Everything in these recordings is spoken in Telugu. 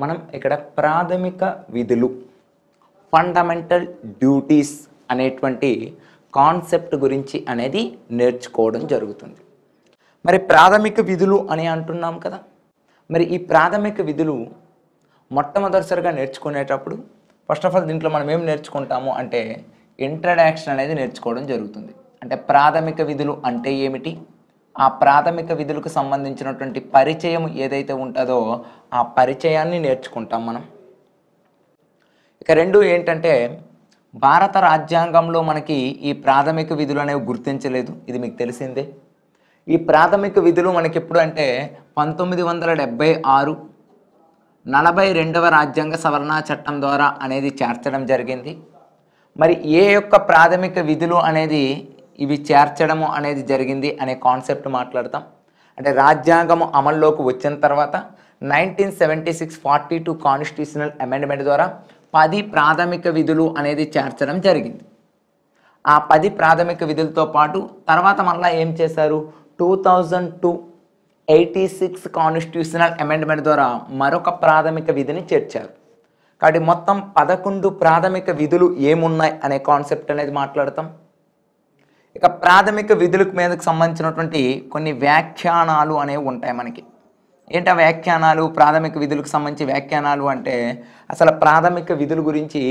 మనం ఇక్కడ ప్రాథమిక విధులు ఫండమెంటల్ డ్యూటీస్ అనేటువంటి కాన్సెప్ట్ గురించి అనేది నేర్చుకోవడం జరుగుతుంది మరి ప్రాథమిక విధులు అని అంటున్నాం కదా మరి ఈ ప్రాథమిక విధులు మొట్టమొదటిసారిగా నేర్చుకునేటప్పుడు ఫస్ట్ ఆఫ్ ఆల్ దీంట్లో మనం ఏం నేర్చుకుంటాము అంటే ఇంట్రడాక్షన్ అనేది నేర్చుకోవడం జరుగుతుంది అంటే ప్రాథమిక విధులు అంటే ఏమిటి ఆ ప్రాథమిక విధులకు సంబంధించినటువంటి పరిచయం ఏదైతే ఉంటుందో ఆ పరిచయాన్ని నేర్చుకుంటాం మనం ఇక రెండు ఏంటంటే భారత రాజ్యాంగంలో మనకి ఈ ప్రాథమిక విధులు అనేవి గుర్తించలేదు ఇది మీకు తెలిసిందే ఈ ప్రాథమిక విధులు మనకి ఎప్పుడు అంటే పంతొమ్మిది వందల డెబ్బై ఆరు నలభై రెండవ రాజ్యాంగ సవరణ చట్టం ద్వారా అనేది చేర్చడం జరిగింది మరి ఏ యొక్క ప్రాథమిక విధులు అనేది ఇవి చేర్చడము అనేది జరిగింది అనే కాన్సెప్ట్ మాట్లాడతాం అంటే రాజ్యాంగము అమల్లోకి వచ్చిన తర్వాత nineteen seventy six forty two constitutional amendment ద్వారా పది ప్రాథమిక విధులు అనేది చేర్చడం జరిగింది ఆ పది ప్రాథమిక విధులతో పాటు తర్వాత మళ్ళీ ఏం చేశారు two thousand two eighty six constitutional amendment ద్వారా మరొక ప్రాథమిక విధిని చేర్చారు కాబట్టి మొత్తం పదకొండు ప్రాథమిక విధులు ఏమున్నాయి అనే కాన్సెప్ట్ అనేది మాట్లాడతాం ఇక ప్రాథమిక విధులకు మీదకు సంబంధించినటువంటి కొన్ని వ్యాఖ్యానాలు అనేవి ఉంటాయి మనకి ఏంటి వ్యాఖ్యానాలు ప్రాథమిక విధులకు సంబంధించి వ్యాఖ్యానాలు అంటే అసలు ప్రాథమిక విధుల గురించి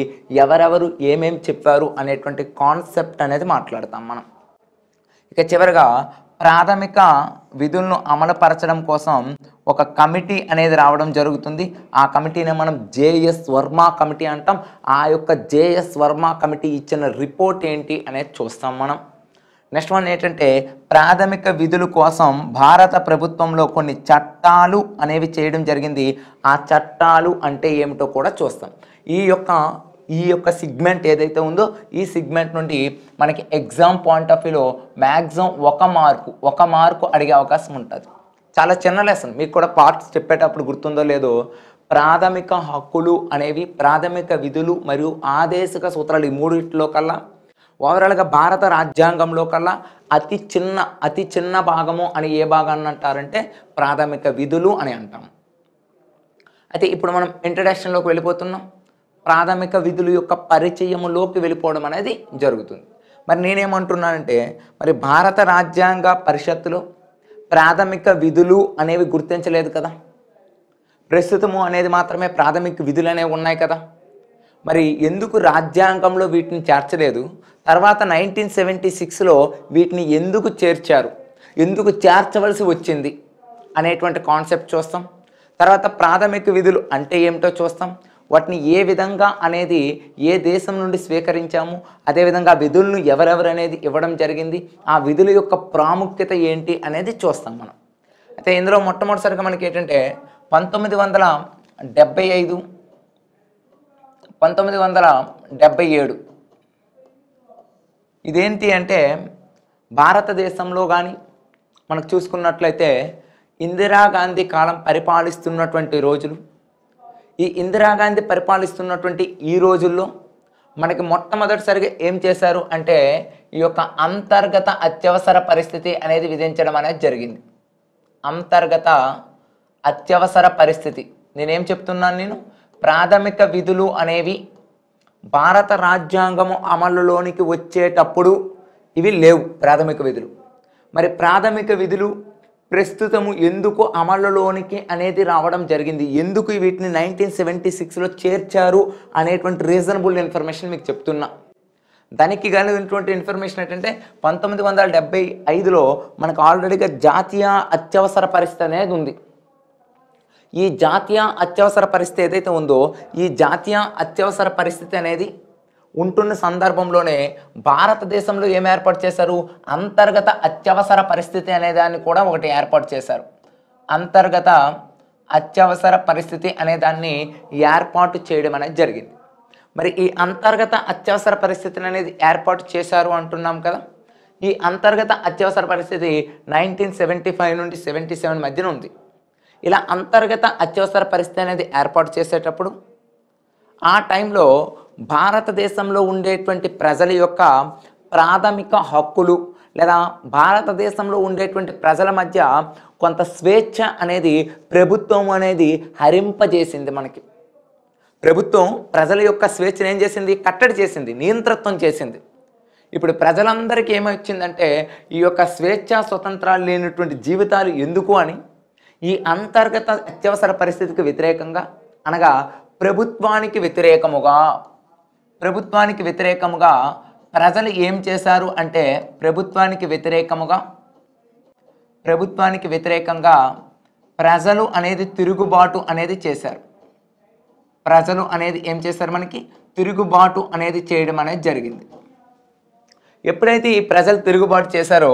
ఎవరెవరు ఏమేమి చెప్పారు అనేటువంటి కాన్సెప్ట్ అనేది మాట్లాడతాం మనం ఇక చివరిగా ప్రాథమిక విధులను అమలుపరచడం కోసం ఒక కమిటీ అనేది రావడం జరుగుతుంది ఆ కమిటీని మనం జేఎస్ వర్మ కమిటీ అంటాం ఆ యొక్క జేఎస్ వర్మ కమిటీ ఇచ్చిన రిపోర్ట్ ఏంటి అనేది చూస్తాం మనం నెక్స్ట్ వన్ ఏంటంటే ప్రాథమిక విధుల కోసం భారత ప్రభుత్వంలో కొన్ని చట్టాలు అనేవి చేయడం జరిగింది ఆ చట్టాలు అంటే ఏమిటో కూడా చూస్తాం ఈ యొక్క ఈ యొక్క సిగ్మెంట్ ఏదైతే ఉందో ఈ సిగ్మెంట్ నుండి మనకి ఎగ్జామ్ పాయింట్ ఆఫ్ వ్యూలో మ్యాక్సిమం ఒక మార్కు ఒక మార్కు అడిగే అవకాశం ఉంటుంది చాలా చిన్న లెసన్ మీకు కూడా పార్ట్స్ చెప్పేటప్పుడు గుర్తుందో లేదో ప్రాథమిక హక్కులు అనేవి ప్రాథమిక విధులు మరియు ఆదేశిక సూత్రాలు ఈ మూడిట్లో కల్లా ఓవరాల్గా భారత రాజ్యాంగంలో కల్లా అతి చిన్న అతి చిన్న భాగము అని ఏ భాగాన్ని అంటారంటే ప్రాథమిక విధులు అని అంటాం అయితే ఇప్పుడు మనం ఇంట్రడక్షన్లోకి వెళ్ళిపోతున్నాం ప్రాథమిక విధుల యొక్క పరిచయములోకి వెళ్ళిపోవడం అనేది జరుగుతుంది మరి నేనేమంటున్నానంటే మరి భారత రాజ్యాంగ పరిషత్తులో ప్రాథమిక విధులు అనేవి గుర్తించలేదు కదా ప్రస్తుతము అనేది మాత్రమే ప్రాథమిక విధులు అనేవి ఉన్నాయి కదా మరి ఎందుకు రాజ్యాంగంలో వీటిని చేర్చలేదు తర్వాత నైన్టీన్ సెవెంటీ సిక్స్లో వీటిని ఎందుకు చేర్చారు ఎందుకు చేర్చవలసి వచ్చింది అనేటువంటి కాన్సెప్ట్ చూస్తాం తర్వాత ప్రాథమిక విధులు అంటే ఏమిటో చూస్తాం వాటిని ఏ విధంగా అనేది ఏ దేశం నుండి స్వీకరించాము అదేవిధంగా విధులను ఎవరెవరు అనేది ఇవ్వడం జరిగింది ఆ విధుల యొక్క ప్రాముఖ్యత ఏంటి అనేది చూస్తాం మనం అయితే ఇందులో మొట్టమొదటిసారిగా మనకి ఏంటంటే పంతొమ్మిది వందల డెబ్బై ఐదు పంతొమ్మిది వందల డెబ్బై ఏడు ఇదేంటి అంటే భారతదేశంలో కానీ మనకు చూసుకున్నట్లయితే ఇందిరాగాంధీ కాలం పరిపాలిస్తున్నటువంటి రోజులు ఈ ఇందిరాగాంధీ పరిపాలిస్తున్నటువంటి ఈ రోజుల్లో మనకి మొట్టమొదటిసారిగా ఏం చేశారు అంటే ఈ యొక్క అంతర్గత అత్యవసర పరిస్థితి అనేది విధించడం అనేది జరిగింది అంతర్గత అత్యవసర పరిస్థితి నేనేం చెప్తున్నాను నేను ప్రాథమిక విధులు అనేవి భారత రాజ్యాంగము అమలులోనికి వచ్చేటప్పుడు ఇవి లేవు ప్రాథమిక విధులు మరి ప్రాథమిక విధులు ప్రస్తుతము ఎందుకు అమలులోనికి అనేది రావడం జరిగింది ఎందుకు వీటిని నైన్టీన్ సెవెంటీ సిక్స్లో చేర్చారు అనేటువంటి రీజనబుల్ ఇన్ఫర్మేషన్ మీకు చెప్తున్నా దానికి కలిగినటువంటి ఇన్ఫర్మేషన్ ఏంటంటే పంతొమ్మిది వందల డెబ్బై ఐదులో మనకు ఆల్రెడీగా జాతీయ అత్యవసర పరిస్థితి అనేది ఉంది ఈ జాతీయ అత్యవసర పరిస్థితి ఏదైతే ఉందో ఈ జాతీయ అత్యవసర పరిస్థితి అనేది ఉంటున్న సందర్భంలోనే భారతదేశంలో ఏం ఏర్పాటు చేశారు అంతర్గత అత్యవసర పరిస్థితి అనే దాన్ని కూడా ఒకటి ఏర్పాటు చేశారు అంతర్గత అత్యవసర పరిస్థితి అనే దాన్ని ఏర్పాటు చేయడం అనేది జరిగింది మరి ఈ అంతర్గత అత్యవసర పరిస్థితిని అనేది ఏర్పాటు చేశారు అంటున్నాం కదా ఈ అంతర్గత అత్యవసర పరిస్థితి నైన్టీన్ సెవెంటీ ఫైవ్ నుండి సెవెంటీ సెవెన్ మధ్యన ఉంది ఇలా అంతర్గత అత్యవసర పరిస్థితి అనేది ఏర్పాటు చేసేటప్పుడు ఆ టైంలో భారతదేశంలో ఉండేటువంటి ప్రజల యొక్క ప్రాథమిక హక్కులు లేదా భారతదేశంలో ఉండేటువంటి ప్రజల మధ్య కొంత స్వేచ్ఛ అనేది ప్రభుత్వం అనేది హరింపజేసింది మనకి ప్రభుత్వం ప్రజల యొక్క స్వేచ్ఛను ఏం చేసింది కట్టడి చేసింది నియంతృత్వం చేసింది ఇప్పుడు ప్రజలందరికీ ఏమొచ్చిందంటే ఈ యొక్క స్వేచ్ఛ స్వతంత్రాలు లేనటువంటి జీవితాలు ఎందుకు అని ఈ అంతర్గత అత్యవసర పరిస్థితికి వ్యతిరేకంగా అనగా ప్రభుత్వానికి వ్యతిరేకముగా ప్రభుత్వానికి వ్యతిరేకముగా ప్రజలు ఏం చేశారు అంటే ప్రభుత్వానికి వ్యతిరేకముగా ప్రభుత్వానికి వ్యతిరేకంగా ప్రజలు అనేది తిరుగుబాటు అనేది చేశారు ప్రజలు అనేది ఏం చేశారు మనకి తిరుగుబాటు అనేది చేయడం అనేది జరిగింది ఎప్పుడైతే ఈ ప్రజలు తిరుగుబాటు చేశారో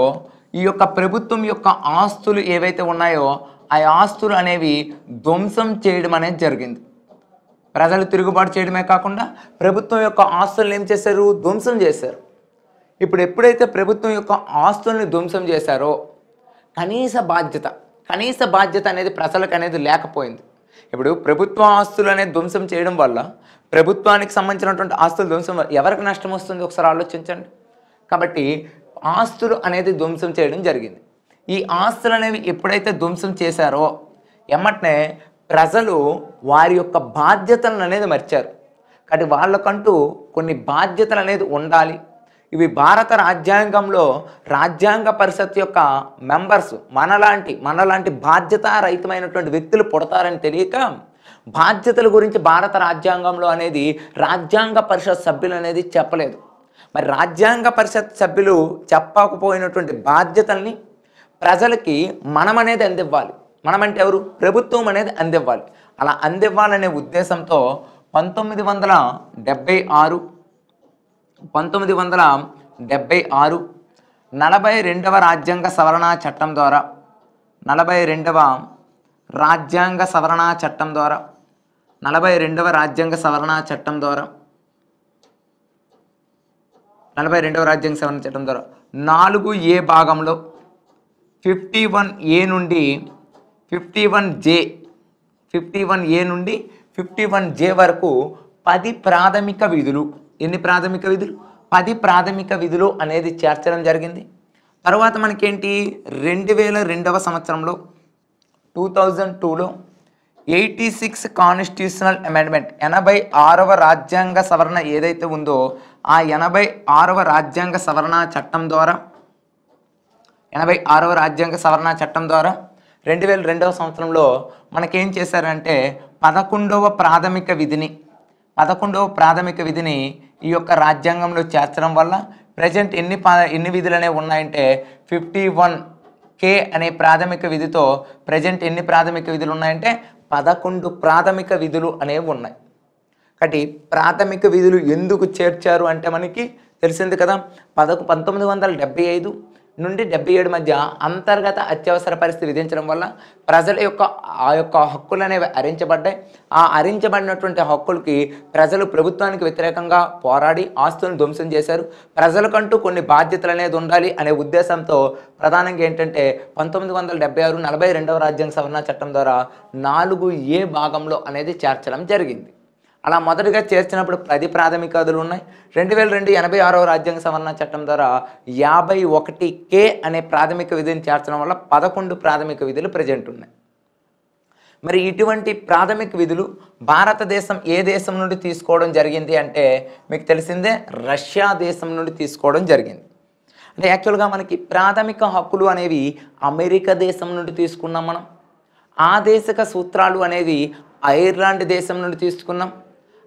ఈ యొక్క ప్రభుత్వం యొక్క ఆస్తులు ఏవైతే ఉన్నాయో ఆ ఆస్తులు అనేవి ధ్వంసం చేయడం అనేది జరిగింది ప్రజలు తిరుగుబాటు చేయడమే కాకుండా ప్రభుత్వం యొక్క ఆస్తులను ఏం చేశారు ధ్వంసం చేశారు ఇప్పుడు ఎప్పుడైతే ప్రభుత్వం యొక్క ఆస్తుల్ని ధ్వంసం చేశారో కనీస బాధ్యత కనీస బాధ్యత అనేది ప్రజలకు అనేది లేకపోయింది ఇప్పుడు ప్రభుత్వ ఆస్తులు అనేది ధ్వంసం చేయడం వల్ల ప్రభుత్వానికి సంబంధించినటువంటి ఆస్తులు ధ్వంసం ఎవరికి నష్టం వస్తుంది ఒకసారి ఆలోచించండి కాబట్టి ఆస్తులు అనేది ధ్వంసం చేయడం జరిగింది ఈ ఆస్తులు అనేవి ఎప్పుడైతే ధ్వంసం చేశారో ఎమ్మటనే ప్రజలు వారి యొక్క బాధ్యతలను అనేది మర్చారు కాబట్టి వాళ్ళకంటూ కొన్ని బాధ్యతలు అనేది ఉండాలి ఇవి భారత రాజ్యాంగంలో రాజ్యాంగ పరిషత్ యొక్క మెంబర్స్ మనలాంటి మనలాంటి బాధ్యతారహితమైనటువంటి వ్యక్తులు పుడతారని తెలియక బాధ్యతల గురించి భారత రాజ్యాంగంలో అనేది రాజ్యాంగ పరిషత్ సభ్యులు అనేది చెప్పలేదు మరి రాజ్యాంగ పరిషత్ సభ్యులు చెప్పకపోయినటువంటి బాధ్యతల్ని ప్రజలకి మనం అనేది అందివ్వాలి మనం అంటే ఎవరు ప్రభుత్వం అనేది అందివ్వాలి అలా అందివ్వాలనే ఉద్దేశంతో పంతొమ్మిది వందల డెబ్బై ఆరు పంతొమ్మిది వందల డెబ్బై ఆరు నలభై రెండవ రాజ్యాంగ సవరణ చట్టం ద్వారా నలభై రెండవ రాజ్యాంగ సవరణ చట్టం ద్వారా నలభై రెండవ రాజ్యాంగ సవరణ చట్టం ద్వారా నలభై రెండవ రాజ్యాంగ సవరణ చట్టం ద్వారా నాలుగు ఏ భాగంలో ఫిఫ్టీ వన్ ఏ నుండి fifty one J fifty one A నుండి ఫిఫ్టీ వన్ జే వరకు పది ప్రాథమిక విధులు ఎన్ని ప్రాథమిక విధులు పది ప్రాథమిక విధులు అనేది చేర్చడం జరిగింది తర్వాత మనకేంటి రెండు వేల రెండవ సంవత్సరంలో టూ థౌజండ్ టూలో ఎయిటీ సిక్స్ కాన్స్టిట్యూషనల్ అమెండ్మెంట్ ఎనభై ఆరవ రాజ్యాంగ సవరణ ఏదైతే ఉందో ఆ ఎనభై ఆరవ రాజ్యాంగ సవరణ చట్టం ద్వారా ఎనభై ఆరవ రాజ్యాంగ సవరణ చట్టం ద్వారా రెండు వేల రెండవ సంవత్సరంలో మనకేం చేశారంటే పదకొండవ ప్రాథమిక విధిని పదకొండవ ప్రాథమిక విధిని ఈ యొక్క రాజ్యాంగంలో చేర్చడం వల్ల ప్రజెంట్ ఎన్ని పా ఎన్ని అనేవి ఉన్నాయంటే ఫిఫ్టీ వన్ కే అనే ప్రాథమిక విధితో ప్రజెంట్ ఎన్ని ప్రాథమిక విధులు ఉన్నాయంటే పదకొండు ప్రాథమిక విధులు అనేవి ఉన్నాయి కాబట్టి ప్రాథమిక విధులు ఎందుకు చేర్చారు అంటే మనకి తెలిసింది కదా పదకు పంతొమ్మిది వందల డెబ్బై ఐదు నుండి డెబ్బై ఏడు మధ్య అంతర్గత అత్యవసర పరిస్థితి విధించడం వల్ల ప్రజల యొక్క ఆ యొక్క హక్కులు అనేవి అరించబడ్డాయి ఆ అరించబడినటువంటి హక్కులకి ప్రజలు ప్రభుత్వానికి వ్యతిరేకంగా పోరాడి ఆస్తులను ధ్వంసం చేశారు ప్రజలకంటూ కొన్ని బాధ్యతలు అనేది ఉండాలి అనే ఉద్దేశంతో ప్రధానంగా ఏంటంటే పంతొమ్మిది వందల డెబ్బై ఆరు నలభై రెండవ రాజ్యాంగ సవరణ చట్టం ద్వారా నాలుగు ఏ భాగంలో అనేది చేర్చడం జరిగింది అలా మొదటిగా చేర్చినప్పుడు పది ప్రాథమిక అదులు ఉన్నాయి రెండు వేల రెండు ఎనభై ఆరో రాజ్యాంగ సవరణ చట్టం ద్వారా యాభై ఒకటి కే అనే ప్రాథమిక విధిని చేర్చడం వల్ల పదకొండు ప్రాథమిక విధులు ప్రజెంట్ ఉన్నాయి మరి ఇటువంటి ప్రాథమిక విధులు భారతదేశం ఏ దేశం నుండి తీసుకోవడం జరిగింది అంటే మీకు తెలిసిందే రష్యా దేశం నుండి తీసుకోవడం జరిగింది అంటే యాక్చువల్గా మనకి ప్రాథమిక హక్కులు అనేవి అమెరికా దేశం నుండి తీసుకున్నాం మనం ఆదేశక సూత్రాలు అనేది ఐర్లాండ్ దేశం నుండి తీసుకున్నాం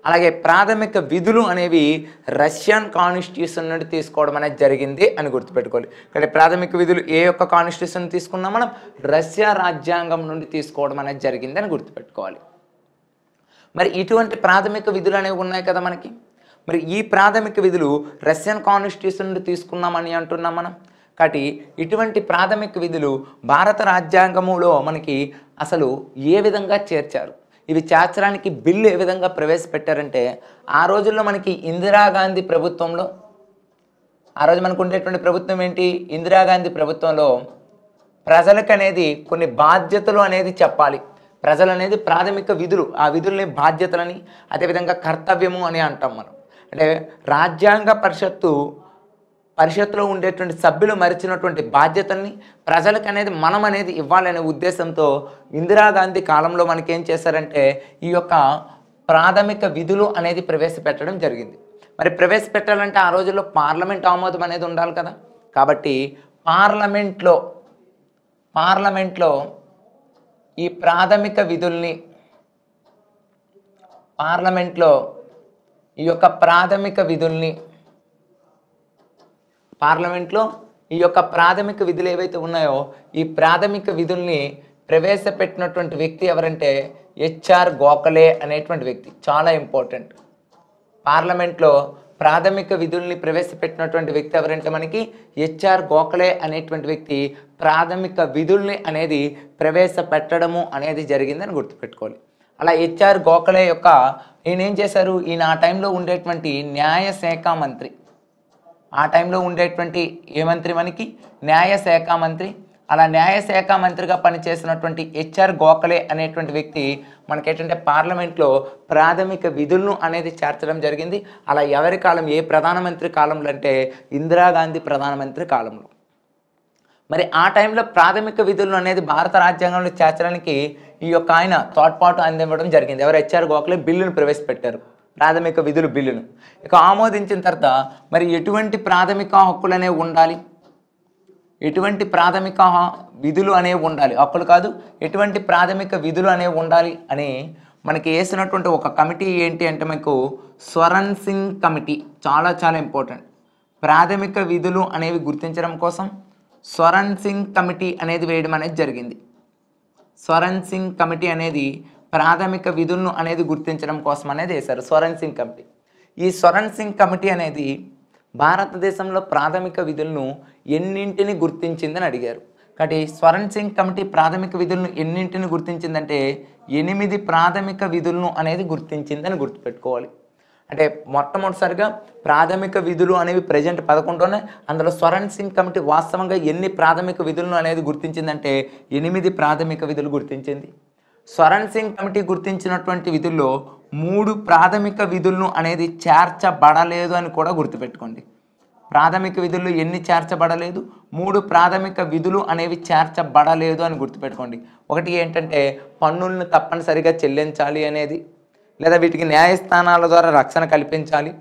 అలాగే ప్రాథమిక విధులు అనేవి రష్యన్ కాన్స్టిట్యూషన్ నుండి తీసుకోవడం అనేది జరిగింది అని గుర్తుపెట్టుకోవాలి ఇక్కడ ప్రాథమిక విధులు ఏ యొక్క కాన్స్టిట్యూషన్ తీసుకున్నాం మనం రష్యా రాజ్యాంగం నుండి తీసుకోవడం అనేది జరిగింది అని గుర్తుపెట్టుకోవాలి మరి ఇటువంటి ప్రాథమిక విధులు అనేవి ఉన్నాయి కదా మనకి మరి ఈ ప్రాథమిక విధులు రష్యన్ కాన్స్టిట్యూషన్ నుండి తీసుకున్నామని అంటున్నాం మనం కాబట్టి ఇటువంటి ప్రాథమిక విధులు భారత రాజ్యాంగములో మనకి అసలు ఏ విధంగా చేర్చారు ఇవి చేర్చడానికి బిల్లు ఏ విధంగా ప్రవేశపెట్టారంటే ఆ రోజుల్లో మనకి ఇందిరాగాంధీ ప్రభుత్వంలో ఆ రోజు మనకు ఉండేటువంటి ప్రభుత్వం ఏంటి ఇందిరాగాంధీ ప్రభుత్వంలో ప్రజలకు అనేది కొన్ని బాధ్యతలు అనేది చెప్పాలి ప్రజలు అనేది ప్రాథమిక విధులు ఆ విధుల్ని బాధ్యతలని అదేవిధంగా కర్తవ్యము అని అంటాం మనం అంటే రాజ్యాంగ పరిషత్తు పరిషత్తులో ఉండేటువంటి సభ్యులు మరిచినటువంటి బాధ్యతల్ని ప్రజలకు అనేది మనం అనేది ఇవ్వాలనే ఉద్దేశంతో ఇందిరాగాంధీ కాలంలో మనకేం చేశారంటే ఈ యొక్క ప్రాథమిక విధులు అనేది ప్రవేశపెట్టడం జరిగింది మరి ప్రవేశపెట్టాలంటే ఆ రోజుల్లో పార్లమెంట్ ఆమోదం అనేది ఉండాలి కదా కాబట్టి పార్లమెంట్లో పార్లమెంట్లో ఈ ప్రాథమిక విధుల్ని పార్లమెంట్లో ఈ యొక్క ప్రాథమిక విధుల్ని పార్లమెంట్లో ఈ యొక్క ప్రాథమిక విధులు ఏవైతే ఉన్నాయో ఈ ప్రాథమిక విధుల్ని ప్రవేశపెట్టినటువంటి వ్యక్తి ఎవరంటే హెచ్ఆర్ గోఖలే అనేటువంటి వ్యక్తి చాలా ఇంపార్టెంట్ పార్లమెంట్లో ప్రాథమిక విధుల్ని ప్రవేశపెట్టినటువంటి వ్యక్తి ఎవరంటే మనకి హెచ్ఆర్ గోఖలే అనేటువంటి వ్యక్తి ప్రాథమిక విధుల్ని అనేది ప్రవేశపెట్టడము అనేది జరిగిందని గుర్తుపెట్టుకోవాలి అలా హెచ్ఆర్ గోఖలే యొక్క ఈయన ఏం చేశారు ఈయన ఆ టైంలో ఉండేటువంటి న్యాయ శాఖ మంత్రి ఆ టైంలో ఉండేటువంటి ఏ మంత్రి మనకి న్యాయశాఖ మంత్రి అలా న్యాయశాఖ మంత్రిగా పనిచేసినటువంటి హెచ్ఆర్ గోఖలే అనేటువంటి వ్యక్తి మనకేంటంటే పార్లమెంట్లో ప్రాథమిక విధులను అనేది చేర్చడం జరిగింది అలా ఎవరి కాలం ఏ ప్రధానమంత్రి కాలంలో అంటే ఇందిరాగాంధీ ప్రధానమంత్రి కాలంలో మరి ఆ టైంలో ప్రాథమిక విధులను అనేది భారత రాజ్యాంగంలో చేర్చడానికి ఈ యొక్క ఆయన తోడ్పాటు అందివ్వడం జరిగింది ఎవరు హెచ్ఆర్ గోఖలే బిల్లును ప్రవేశపెట్టారు ప్రాథమిక విధులు బిల్లును ఇక ఆమోదించిన తర్వాత మరి ఎటువంటి ప్రాథమిక హక్కులు అనేవి ఉండాలి ఎటువంటి ప్రాథమిక విధులు అనేవి ఉండాలి హక్కులు కాదు ఎటువంటి ప్రాథమిక విధులు అనేవి ఉండాలి అని మనకి వేసినటువంటి ఒక కమిటీ ఏంటి అంటే మీకు స్వరణ్ సింగ్ కమిటీ చాలా చాలా ఇంపార్టెంట్ ప్రాథమిక విధులు అనేవి గుర్తించడం కోసం స్వరణ్ సింగ్ కమిటీ అనేది వేయడం అనేది జరిగింది స్వరణ్ సింగ్ కమిటీ అనేది ప్రాథమిక విధులను అనేది గుర్తించడం కోసం అనేది వేశారు స్వరణ్ సింగ్ కమిటీ ఈ స్వరణ్ సింగ్ కమిటీ అనేది భారతదేశంలో ప్రాథమిక విధులను ఎన్నింటిని గుర్తించిందని అడిగారు కాబట్టి స్వరణ్ సింగ్ కమిటీ ప్రాథమిక విధులను ఎన్నింటిని గుర్తించిందంటే ఎనిమిది ప్రాథమిక విధులను అనేది గుర్తించిందని గుర్తుపెట్టుకోవాలి అంటే మొట్టమొదటిసారిగా ప్రాథమిక విధులు అనేవి ప్రజెంట్ పదకొండునే అందులో స్వరణ్ సింగ్ కమిటీ వాస్తవంగా ఎన్ని ప్రాథమిక విధులను అనేది గుర్తించిందంటే ఎనిమిది ప్రాథమిక విధులు గుర్తించింది స్వరణ్ సింగ్ కమిటీ గుర్తించినటువంటి విధుల్లో మూడు ప్రాథమిక విధులను అనేది చేర్చబడలేదు అని కూడా గుర్తుపెట్టుకోండి ప్రాథమిక విధులు ఎన్ని చేర్చబడలేదు మూడు ప్రాథమిక విధులు అనేవి చేర్చబడలేదు అని గుర్తుపెట్టుకోండి ఒకటి ఏంటంటే పన్నులను తప్పనిసరిగా చెల్లించాలి అనేది లేదా వీటికి న్యాయస్థానాల ద్వారా రక్షణ కల్పించాలి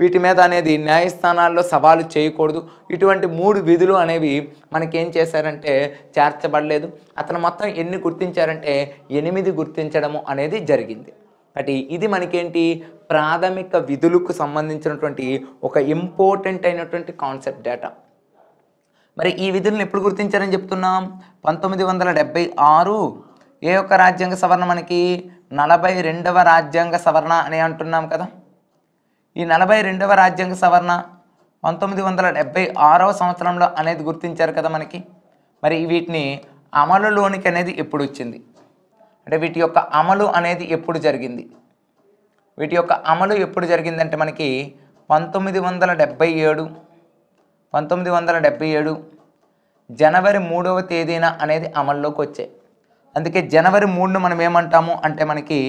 వీటి మీద అనేది న్యాయస్థానాల్లో సవాలు చేయకూడదు ఇటువంటి మూడు విధులు అనేవి మనకేం చేశారంటే చేర్చబడలేదు అతను మొత్తం ఎన్ని గుర్తించారంటే ఎనిమిది గుర్తించడము అనేది జరిగింది కాబట్టి ఇది మనకేంటి ప్రాథమిక విధులకు సంబంధించినటువంటి ఒక ఇంపార్టెంట్ అయినటువంటి కాన్సెప్ట్ డేటా మరి ఈ విధులను ఎప్పుడు గుర్తించారని చెప్తున్నాం పంతొమ్మిది వందల డెబ్బై ఆరు ఏ ఒక్క రాజ్యాంగ సవరణ మనకి నలభై రెండవ రాజ్యాంగ సవరణ అని అంటున్నాం కదా ఈ నలభై రెండవ రాజ్యాంగ సవరణ పంతొమ్మిది వందల డెబ్బై ఆరవ సంవత్సరంలో అనేది గుర్తించారు కదా మనకి మరి వీటిని అమలులోనికి అనేది ఎప్పుడు వచ్చింది అంటే వీటి యొక్క అమలు అనేది ఎప్పుడు జరిగింది వీటి యొక్క అమలు ఎప్పుడు జరిగిందంటే మనకి పంతొమ్మిది వందల డెబ్బై ఏడు పంతొమ్మిది వందల డెబ్బై ఏడు జనవరి మూడవ తేదీన అనేది అమల్లోకి వచ్చాయి అందుకే జనవరి మూడును మనం ఏమంటాము అంటే మనకి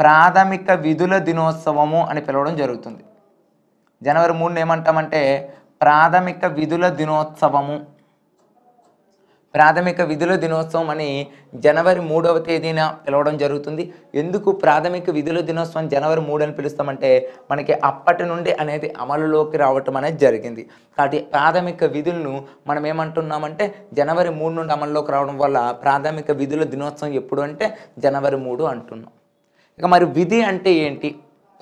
ప్రాథమిక విధుల దినోత్సవము అని పిలవడం జరుగుతుంది జనవరి మూడున ఏమంటామంటే ప్రాథమిక విధుల దినోత్సవము ప్రాథమిక విధుల దినోత్సవం అని జనవరి మూడవ తేదీన పిలవడం జరుగుతుంది ఎందుకు ప్రాథమిక విధుల దినోత్సవం జనవరి మూడు అని పిలుస్తామంటే మనకి అప్పటి నుండి అనేది అమలులోకి రావటం అనేది జరిగింది కాబట్టి ప్రాథమిక విధులను మనం ఏమంటున్నామంటే జనవరి మూడు నుండి అమలులోకి రావడం వల్ల ప్రాథమిక విధుల దినోత్సవం ఎప్పుడు అంటే జనవరి మూడు అంటున్నాం ఇక మరి విధి అంటే ఏంటి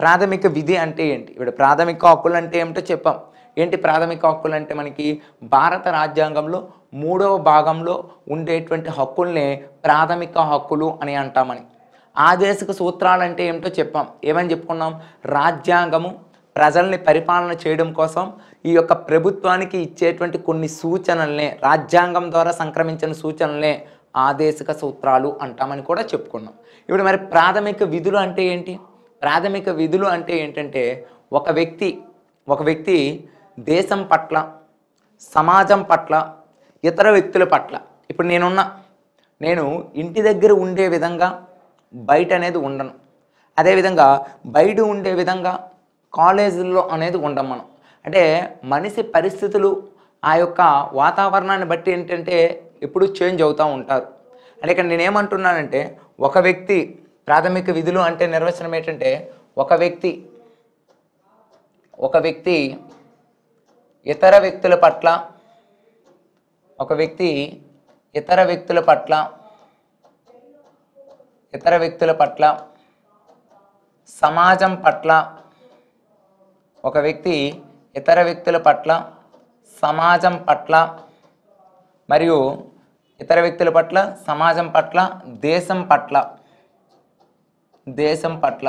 ప్రాథమిక విధి అంటే ఏంటి ఇప్పుడు ప్రాథమిక హక్కులు అంటే ఏమిటో చెప్పాం ఏంటి ప్రాథమిక హక్కులు అంటే మనకి భారత రాజ్యాంగంలో మూడవ భాగంలో ఉండేటువంటి హక్కుల్నే ప్రాథమిక హక్కులు అని అంటామని ఆదేశిక సూత్రాలు అంటే ఏమిటో చెప్పాం ఏమని చెప్పుకున్నాం రాజ్యాంగము ప్రజల్ని పరిపాలన చేయడం కోసం ఈ యొక్క ప్రభుత్వానికి ఇచ్చేటువంటి కొన్ని సూచనలనే రాజ్యాంగం ద్వారా సంక్రమించిన సూచనలనే ఆదేశిక సూత్రాలు అంటామని కూడా చెప్పుకున్నాం ఇప్పుడు మరి ప్రాథమిక విధులు అంటే ఏంటి ప్రాథమిక విధులు అంటే ఏంటంటే ఒక వ్యక్తి ఒక వ్యక్తి దేశం పట్ల సమాజం పట్ల ఇతర వ్యక్తుల పట్ల ఇప్పుడు నేనున్న నేను ఇంటి దగ్గర ఉండే విధంగా బయట అనేది ఉండను అదేవిధంగా బయట ఉండే విధంగా కాలేజీల్లో అనేది ఉండం మనం అంటే మనిషి పరిస్థితులు ఆ యొక్క వాతావరణాన్ని బట్టి ఏంటంటే ఎప్పుడు చేంజ్ అవుతూ ఉంటారు అంటే ఇక్కడ నేనేమంటున్నానంటే ఒక వ్యక్తి ప్రాథమిక విధులు అంటే నిర్వచనం ఏంటంటే ఒక వ్యక్తి ఒక వ్యక్తి ఇతర వ్యక్తుల పట్ల ఒక వ్యక్తి ఇతర వ్యక్తుల పట్ల ఇతర వ్యక్తుల పట్ల సమాజం పట్ల ఒక వ్యక్తి ఇతర వ్యక్తుల పట్ల సమాజం పట్ల మరియు ఇతర వ్యక్తుల పట్ల సమాజం పట్ల దేశం పట్ల దేశం పట్ల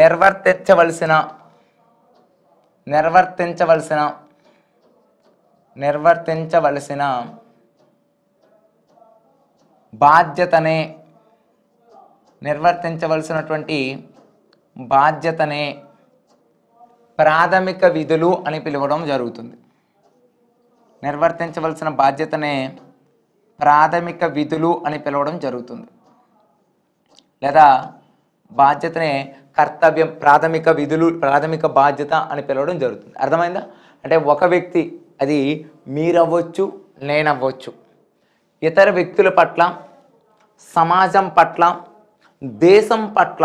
నిర్వర్తించవలసిన నిర్వర్తించవలసిన నిర్వర్తించవలసిన బాధ్యతనే నిర్వర్తించవలసినటువంటి బాధ్యతనే ప్రాథమిక విధులు అని పిలవడం జరుగుతుంది నిర్వర్తించవలసిన బాధ్యతనే ప్రాథమిక విధులు అని పిలవడం జరుగుతుంది లేదా బాధ్యతనే కర్తవ్యం ప్రాథమిక విధులు ప్రాథమిక బాధ్యత అని పిలవడం జరుగుతుంది అర్థమైందా అంటే ఒక వ్యక్తి అది మీరవ్వచ్చు నేనవ్వచ్చు ఇతర వ్యక్తుల పట్ల సమాజం పట్ల దేశం పట్ల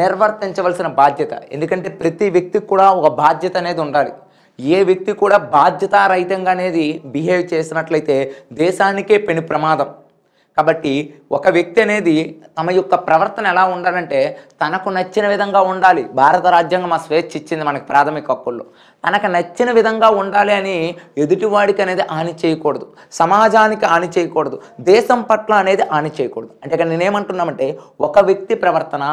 నిర్వర్తించవలసిన బాధ్యత ఎందుకంటే ప్రతి వ్యక్తికి కూడా ఒక బాధ్యత అనేది ఉండాలి ఏ వ్యక్తి కూడా బాధ్యతారహితంగా అనేది బిహేవ్ చేసినట్లయితే దేశానికే పెను ప్రమాదం కాబట్టి ఒక వ్యక్తి అనేది తమ యొక్క ప్రవర్తన ఎలా ఉండాలంటే తనకు నచ్చిన విధంగా ఉండాలి భారత రాజ్యాంగం ఆ స్వేచ్ఛ ఇచ్చింది మనకు ప్రాథమిక హక్కుల్లో తనకు నచ్చిన విధంగా ఉండాలి అని ఎదుటివాడికి అనేది హాని చేయకూడదు సమాజానికి హాని చేయకూడదు దేశం పట్ల అనేది హాని చేయకూడదు అంటే ఇక్కడ నేనేమంటున్నామంటే ఒక వ్యక్తి ప్రవర్తన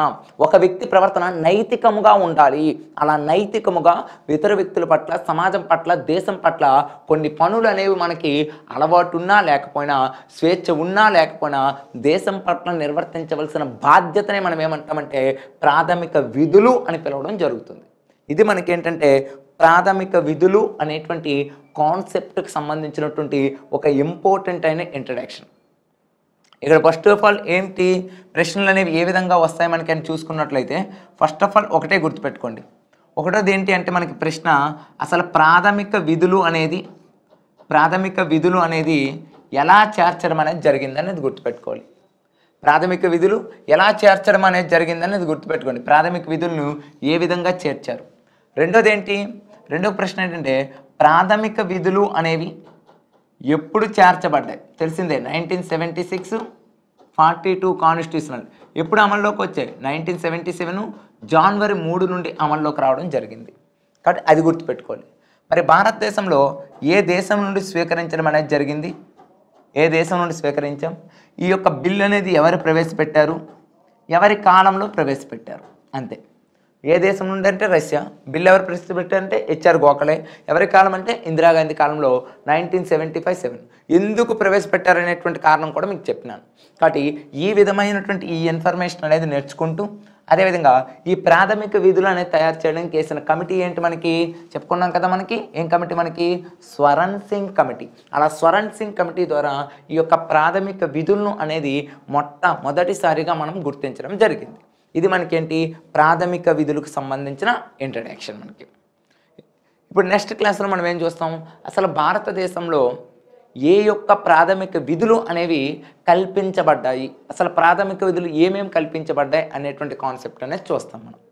ఒక వ్యక్తి ప్రవర్తన నైతికముగా ఉండాలి అలా నైతికముగా ఇతర వ్యక్తుల పట్ల సమాజం పట్ల దేశం పట్ల కొన్ని పనులు అనేవి మనకి అలవాటున్నా లేకపోయినా స్వేచ్ఛ ఉన్నా లేకపోయినా దేశం పట్ల నిర్వర్తించవలసిన బాధ్యతనే మనం ఏమంటామంటే ప్రాథమిక విధులు అని పిలవడం జరుగుతుంది ఇది మనకేంటంటే ప్రాథమిక విధులు అనేటువంటి కాన్సెప్ట్కి సంబంధించినటువంటి ఒక ఇంపార్టెంట్ అయిన ఇంట్రడక్షన్ ఇక్కడ ఫస్ట్ ఆఫ్ ఆల్ ఏంటి ప్రశ్నలు అనేవి ఏ విధంగా వస్తాయి మనకి అని చూసుకున్నట్లయితే ఫస్ట్ ఆఫ్ ఆల్ ఒకటే గుర్తుపెట్టుకోండి ఒకటోది ఏంటి అంటే మనకి ప్రశ్న అసలు ప్రాథమిక విధులు అనేది ప్రాథమిక విధులు అనేది ఎలా చేర్చడం అనేది జరిగిందనేది గుర్తుపెట్టుకోవాలి ప్రాథమిక విధులు ఎలా చేర్చడం అనేది జరిగిందనేది గుర్తుపెట్టుకోండి ప్రాథమిక విధులను ఏ విధంగా చేర్చారు రెండోది ఏంటి రెండో ప్రశ్న ఏంటంటే ప్రాథమిక విధులు అనేవి ఎప్పుడు చేర్చబడ్డాయి తెలిసిందే nineteen seventy six forty two constitutional ఎప్పుడు అమల్లోకి వచ్చాయి నైన్టీన్ సెవెంటీ సెవెన్ జనవరి మూడు నుండి అమల్లోకి రావడం జరిగింది కాబట్టి అది గుర్తుపెట్టుకోండి మరి భారతదేశంలో ఏ దేశం నుండి స్వీకరించడం అనేది జరిగింది ఏ దేశం నుండి స్వీకరించాం ఈ యొక్క బిల్లు అనేది ఎవరు ప్రవేశపెట్టారు ఎవరి కాలంలో ప్రవేశపెట్టారు అంతే ఏ దేశం నుండి అంటే రష్యా బిల్ ఎవరు పెట్టారంటే హెచ్ఆర్ గోఖలే ఎవరి కాలం అంటే ఇందిరాగాంధీ కాలంలో నైన్టీన్ సెవెంటీ ఫైవ్ సెవెన్ ఎందుకు ప్రవేశపెట్టారనేటువంటి కారణం కూడా మీకు చెప్పినాను కాబట్టి ఈ విధమైనటువంటి ఈ ఇన్ఫర్మేషన్ అనేది నేర్చుకుంటూ అదేవిధంగా ఈ ప్రాథమిక విధులు అనేది తయారు చేయడానికి వేసిన కమిటీ ఏంటి మనకి చెప్పుకున్నాం కదా మనకి ఏం కమిటీ మనకి స్వరణ్ సింగ్ కమిటీ అలా స్వరణ్ సింగ్ కమిటీ ద్వారా ఈ యొక్క ప్రాథమిక విధులను అనేది మొట్ట మొదటిసారిగా మనం గుర్తించడం జరిగింది ఇది మనకేంటి ప్రాథమిక విధులకు సంబంధించిన ఇంట్రడక్షన్ మనకి ఇప్పుడు నెక్స్ట్ క్లాస్లో మనం ఏం చూస్తాం అసలు భారతదేశంలో ఏ యొక్క ప్రాథమిక విధులు అనేవి కల్పించబడ్డాయి అసలు ప్రాథమిక విధులు ఏమేమి కల్పించబడ్డాయి అనేటువంటి కాన్సెప్ట్ అనేది చూస్తాం మనం